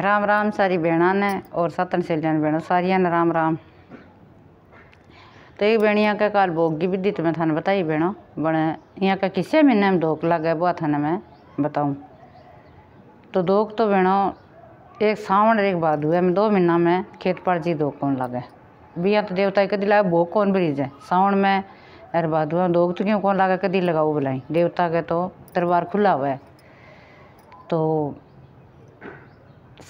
राम राम सारी भेणा ने और सतन सहेलियाँ ने भेणा सारिया ने राम राम तो एक भेण यहाँ कल काल भोग की तो मैं थाना बताई भेणो बने यहाँ का किसे महीने में धोख लगे बुआ थाने मैं बताऊँ तो धोख तो भेणो एक सावण एक बाद हुआ मैं दो महीना में खेत पर जी धोख कौन लगे बिया तो देवता कदी लाए भोग कौन ब्रिज है सावण में अरे बाधुआ दोग तो क्यों कौन लागे कदी लगाऊ बुलाई देवता के तो दरबार खुला हुआ है तो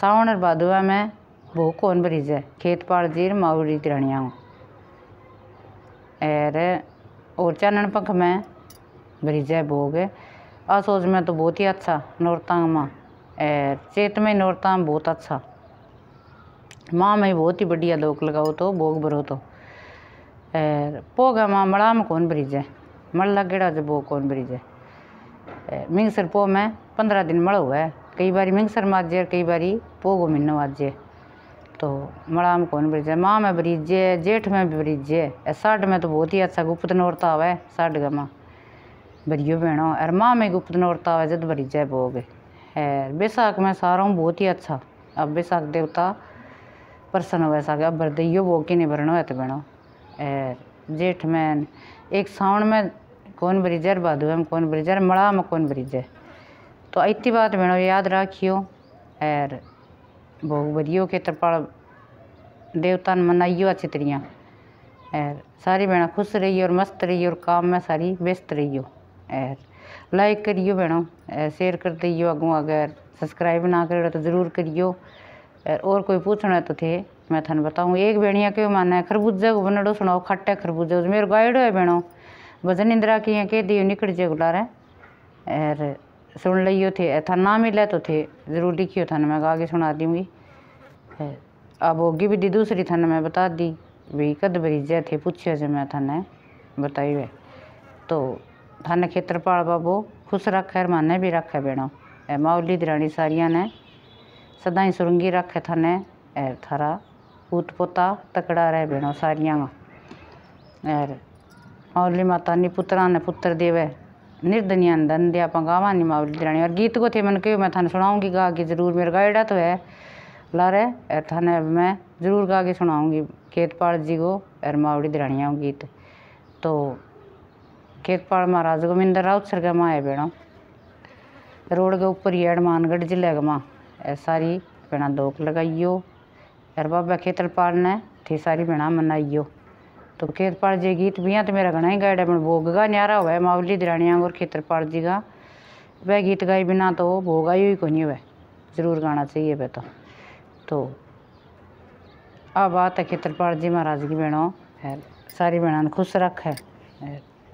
सावण और भादवा में भू कौन भरीजे खेत पाल जीर मावड़ी तिरणियाओं एर और चानन पंख में भरीजे भोग आसोज में तो बहुत ही अच्छा नौरतांग माँ एर चेत में नौरतांग बहुत अच्छा माँ में बहुत ही बढ़िया लोक लगाओ तो भोग भरो तो एर पोगा माँ मड़ा में कौन भरीजे मड़ लगेड़ा जो भोग कौन भरीजे मिंगसर पो में पंद्रह दिन मड़ हुआ है कई ಕೈ ಬಾರಿ ಮಿಂಗ್ಸರ್ कई बार पोगो ಪೋಗೋ ಮಿನ್ನವಾಜ್ಜೆ तो मड़ा में कौन ब्रिज है माँ में ब्रिज है जेठ में भी ब्रिज है साढ़ में तो बहुत ही अच्छा गुप्त नौरता आवे साढ़ का माँ बरियो भेणो और माँ में गुप्त नौरता आवे जद ब्रिज है भोग है बैसाख में सारा बहुत ही अच्छा अब बैसाख देवता प्रसन्न हुआ सागे अब भर दियो भोग की नहीं भरना है तो भेणो जेठ में एक सावन में कौन ब्रिज है भादुआ में कौन ब्रिज है मड़ा में कौन ब्रिज है तो આજથી बात મેળો याद રાખ્યો एर भोग बदियो के तरपाल देवता ने मनाइयो अच्छी तरिया एर सारी भैन खुश रहियो और मस्त रही और काम में सारी व्यस्त रहियो एर लाइक करियो भेड़ो शेयर कर दियो अगों अगर सब्सक्राइब ना करो तो ज़रूर करियो एर और कोई पूछना तो थे मैं थाने बताऊँ एक भेड़िया क्यों माना है खरबूजा को बनड़ो सुनाओ खट्टे खरबूजा मेरे गाइड है भैनों भजन इंदिरा की कह दियो निकट जे गुलार है एर सुन लियो थे था ना मिले तो थे ज़रूर लिखियो थाने मैं आगे सुना दूँगी अब होगी भी दी दूसरी थाने मैं बता दी भी कद बरीजे थे पूछे जो मैं थाने बताई वे तो थाने खेत्रपाल बाबो खुश है माने भी रख है बेणो ए माउली दरानी सारिया ने सदा ही सुरंगी है थाने ए थारा पूत पोता तकड़ा रहे बेणो सारिया का माउली माता ने पुत्रा ने पुत्र देवे निर्धनिया धंधे आप गावा नहीं मावली दरानी और गीत को थे मन कहो मैं थाने सुनाऊंगी गा के जरूर मेरा गायडा तो है लारे और थाने मैं जरूर गा के सुनाऊंगी खेतपाल जी को और मावड़ी दरानिया गीत तो खेतपाल महाराज गोविंदर राउत सर का माँ है रोड के ऊपर ही हनुमानगढ़ जिले का माँ सारी भेड़ा दोक लगाइयो और बाबा खेतलपाल ने थी सारी भेड़ा मनाइयो तो खेतपाल पाड़ जे गीत तो बिया तो मेरा घना ही गाइड है भोगगा न्यारा हुआ है मावली दराणिया और खेतर पाड़ जी का वह गीत गाए बिना तो भोग आई हुई को नहीं हो ज़रूर गाना चाहिए वह तो तो अब बात है खेतपाल जी महाराज की बहनों है सारी बहनों ने खुश रख है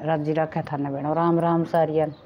राजी रख है थाना बहनों राम राम सारिया